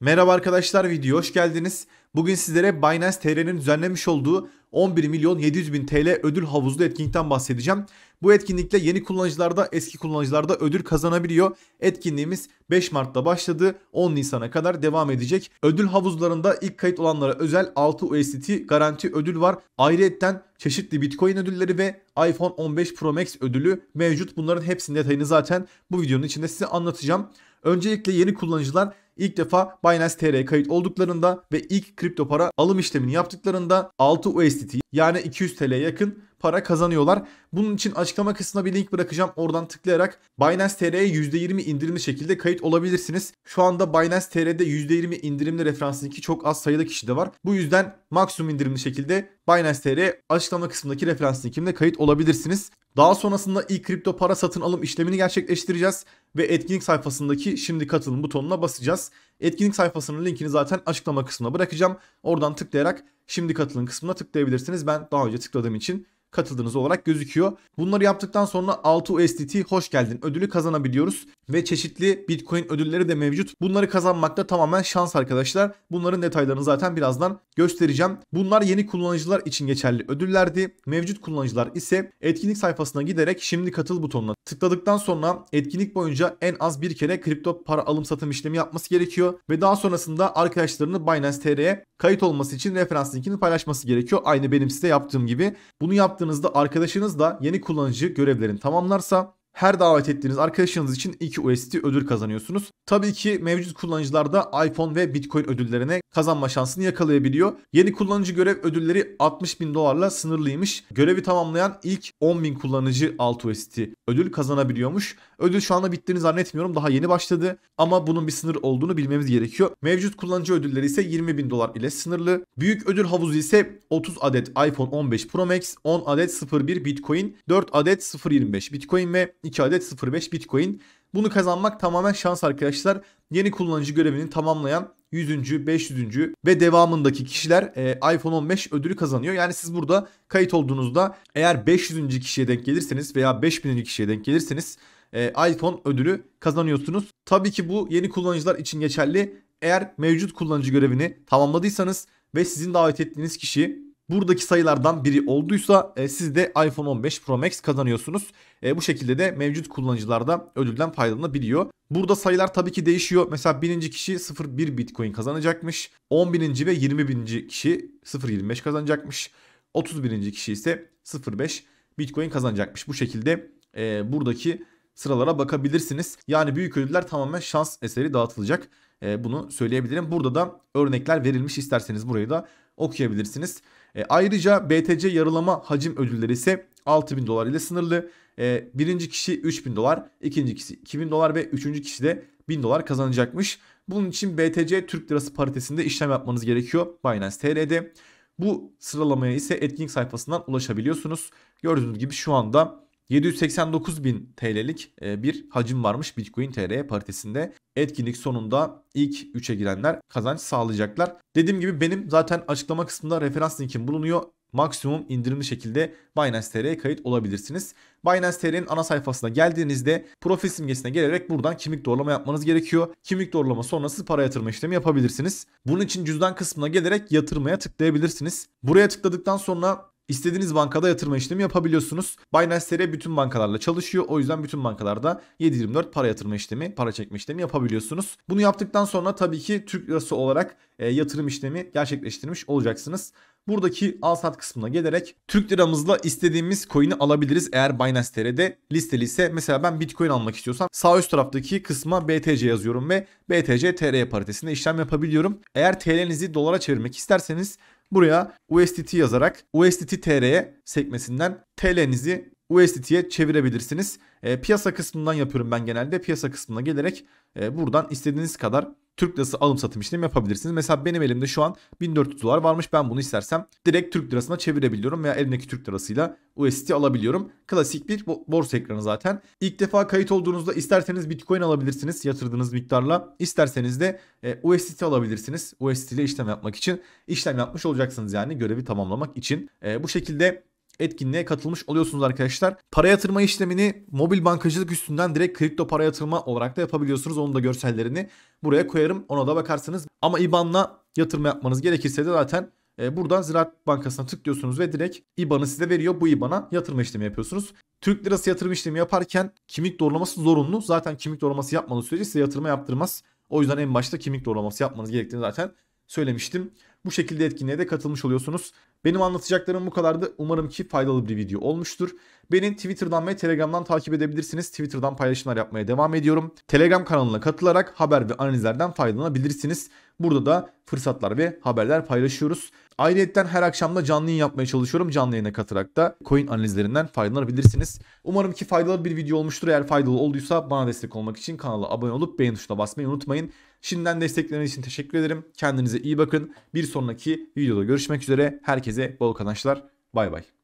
Merhaba arkadaşlar video hoş geldiniz. Bugün sizlere Binance TR'nin düzenlemiş olduğu 11 milyon 700 bin TL ödül havuzlu etkinlikten bahsedeceğim. Bu etkinlikle yeni kullanıcılarda eski kullanıcılarda ödül kazanabiliyor. Etkinliğimiz 5 Mart'ta başladı 10 Nisan'a kadar devam edecek. Ödül havuzlarında ilk kayıt olanlara özel 6 USDT garanti ödül var. Ayrıyeten çeşitli Bitcoin ödülleri ve iPhone 15 Pro Max ödülü mevcut. Bunların hepsinin detayını zaten bu videonun içinde size anlatacağım. Öncelikle yeni kullanıcılar ilk defa Binance TR'ye kayıt olduklarında ve ilk kripto para alım işlemini yaptıklarında 6 USDT yani 200 TL'ye yakın para kazanıyorlar. Bunun için açıklama kısmına bir link bırakacağım. Oradan tıklayarak Binance TR'ye %20 indirimli şekilde kayıt olabilirsiniz. Şu anda Binance TR'de %20 indirimli referansındaki çok az sayıda kişi de var. Bu yüzden maksimum indirimli şekilde Binance TR açıklama kısmındaki referans linkimle kayıt olabilirsiniz. Daha sonrasında ilk kripto para satın alım işlemini gerçekleştireceğiz ve etkinlik sayfasındaki şimdi katılın butonuna basacağız. Etkinlik sayfasının linkini zaten açıklama kısmına bırakacağım. Oradan tıklayarak şimdi katılın kısmına tıklayabilirsiniz. Ben daha önce tıkladığım için katıldığınız olarak gözüküyor. Bunları yaptıktan sonra 6 USDT hoş geldin ödülü kazanabiliyoruz ve çeşitli Bitcoin ödülleri de mevcut. Bunları kazanmak da tamamen şans arkadaşlar. Bunların detaylarını zaten birazdan göstereceğim. Bunlar yeni kullanıcılar için geçerli ödüllerdi. Mevcut kullanıcılar ise etkinlik sayfasına giderek şimdi katıl butonuna tıkladıktan sonra etkinlik boyunca en az bir kere kripto para alım satım işlemi yapması gerekiyor ve daha sonrasında arkadaşlarını Binance TR'ye kayıt olması için referans linkini paylaşması gerekiyor. Aynı benim size yaptığım gibi. Bunu yaptığınızda arkadaşınız da yeni kullanıcı görevlerini tamamlarsa her davet ettiğiniz arkadaşınız için 2 UST ödül kazanıyorsunuz. Tabii ki mevcut kullanıcılar da iPhone ve Bitcoin ödüllerine kazanma şansını yakalayabiliyor. Yeni kullanıcı görev ödülleri 60 bin dolarla sınırlıymış. Görevi tamamlayan ilk 10 bin kullanıcı 6 UST ödül kazanabiliyormuş. Ödül şu anda bittiğini zannetmiyorum. Daha yeni başladı ama bunun bir sınır olduğunu bilmemiz gerekiyor. Mevcut kullanıcı ödülleri ise 20 bin dolar ile sınırlı. Büyük ödül havuzu ise 30 adet iPhone 15 Pro Max, 10 adet 01 Bitcoin, 4 adet 0.25 Bitcoin ve 2 adet 0.5 Bitcoin. Bunu kazanmak tamamen şans arkadaşlar. Yeni kullanıcı görevini tamamlayan 100. 500. ve devamındaki kişiler e, iPhone 15 ödülü kazanıyor. Yani siz burada kayıt olduğunuzda eğer 500. kişiye denk gelirseniz veya 5000. kişiye denk gelirseniz e, iPhone ödülü kazanıyorsunuz. Tabii ki bu yeni kullanıcılar için geçerli. Eğer mevcut kullanıcı görevini tamamladıysanız ve sizin davet ettiğiniz kişi buradaki sayılardan biri olduysa e, siz de iPhone 15 Pro Max kazanıyorsunuz. E, bu şekilde de mevcut kullanıcılar da ödülden faydalanabiliyor. Burada sayılar tabii ki değişiyor. Mesela 1. kişi 0.1 Bitcoin kazanacakmış. 10.000. ve 20.000. kişi 0.25 kazanacakmış. 31. kişi ise 0.5 Bitcoin kazanacakmış. Bu şekilde e, buradaki sıralara bakabilirsiniz. Yani büyük ödüller tamamen şans eseri dağıtılacak. E, bunu söyleyebilirim. Burada da örnekler verilmiş isterseniz burayı da okuyabilirsiniz. E, ayrıca BTC yarılama hacim ödülleri ise 6000 dolar ile sınırlı. E, birinci kişi 3000 dolar, ikinci kişi 2000 dolar ve üçüncü kişi de 1000 dolar kazanacakmış. Bunun için BTC Türk Lirası paritesinde işlem yapmanız gerekiyor Binance TL'de. Bu sıralamaya ise etkinlik sayfasından ulaşabiliyorsunuz. Gördüğünüz gibi şu anda 789 bin TL'lik e, bir hacim varmış Bitcoin TR paritesinde. Etkinlik sonunda ilk 3'e girenler kazanç sağlayacaklar. Dediğim gibi benim zaten açıklama kısmında referans linkim bulunuyor. Maksimum indirimli şekilde Binance TR'ye kayıt olabilirsiniz. Binance TR'nin ana sayfasına geldiğinizde profil simgesine gelerek buradan kimlik doğrulama yapmanız gerekiyor. Kimlik doğrulama sonrası para yatırma işlemi yapabilirsiniz. Bunun için cüzdan kısmına gelerek yatırmaya tıklayabilirsiniz. Buraya tıkladıktan sonra İstediğiniz bankada yatırma işlemi yapabiliyorsunuz. Binance TR bütün bankalarla çalışıyor. O yüzden bütün bankalarda 7.24 para yatırma işlemi, para çekme işlemi yapabiliyorsunuz. Bunu yaptıktan sonra tabii ki Türk lirası olarak e, yatırım işlemi gerçekleştirmiş olacaksınız. Buradaki al sat kısmına gelerek Türk liramızla istediğimiz coin'i alabiliriz eğer Binance TR'de listeli ise. Mesela ben Bitcoin almak istiyorsam sağ üst taraftaki kısma BTC yazıyorum ve BTC TR paritesinde işlem yapabiliyorum. Eğer TL'nizi dolara çevirmek isterseniz Buraya USDT yazarak USDT TR'ye sekmesinden TL'nizi USDT'ye çevirebilirsiniz. E, piyasa kısmından yapıyorum ben genelde. Piyasa kısmına gelerek e, buradan istediğiniz kadar Türk lirası alım satım işlemi yapabilirsiniz. Mesela benim elimde şu an 1400 dolar varmış. Ben bunu istersem direkt Türk lirasına çevirebiliyorum veya elimdeki Türk lirasıyla USD alabiliyorum. Klasik bir borsa ekranı zaten. İlk defa kayıt olduğunuzda isterseniz Bitcoin alabilirsiniz yatırdığınız miktarla. İsterseniz de e, USDT alabilirsiniz. USDT ile işlem yapmak için işlem yapmış olacaksınız yani görevi tamamlamak için. E, bu şekilde etkinliğe katılmış oluyorsunuz arkadaşlar. Para yatırma işlemini mobil bankacılık üstünden direkt kripto para yatırma olarak da yapabiliyorsunuz. Onun da görsellerini buraya koyarım. Ona da bakarsınız. Ama IBAN'la yatırma yapmanız gerekirse de zaten e, buradan Ziraat Bankası'na tıklıyorsunuz ve direkt IBAN'ı size veriyor. Bu IBAN'a yatırma işlemi yapıyorsunuz. Türk lirası yatırım işlemi yaparken kimlik doğrulaması zorunlu. Zaten kimlik doğrulaması yapmanız sürece size yatırma yaptırmaz. O yüzden en başta kimlik doğrulaması yapmanız gerektiğini zaten söylemiştim. Bu şekilde etkinliğe de katılmış oluyorsunuz. Benim anlatacaklarım bu kadardı. Umarım ki faydalı bir video olmuştur. Beni Twitter'dan ve Telegram'dan takip edebilirsiniz. Twitter'dan paylaşımlar yapmaya devam ediyorum. Telegram kanalına katılarak haber ve analizlerden faydalanabilirsiniz. Burada da fırsatlar ve haberler paylaşıyoruz. Ayrıca her akşam da canlı yayın yapmaya çalışıyorum. Canlı yayına katarak da coin analizlerinden faydalanabilirsiniz. Umarım ki faydalı bir video olmuştur. Eğer faydalı olduysa bana destek olmak için kanala abone olup beğen tuşuna basmayı unutmayın. Şimdiden destekleriniz için teşekkür ederim. Kendinize iyi bakın. Bir sonraki videoda görüşmek üzere. Herkese bol kazançlar. Bay bay.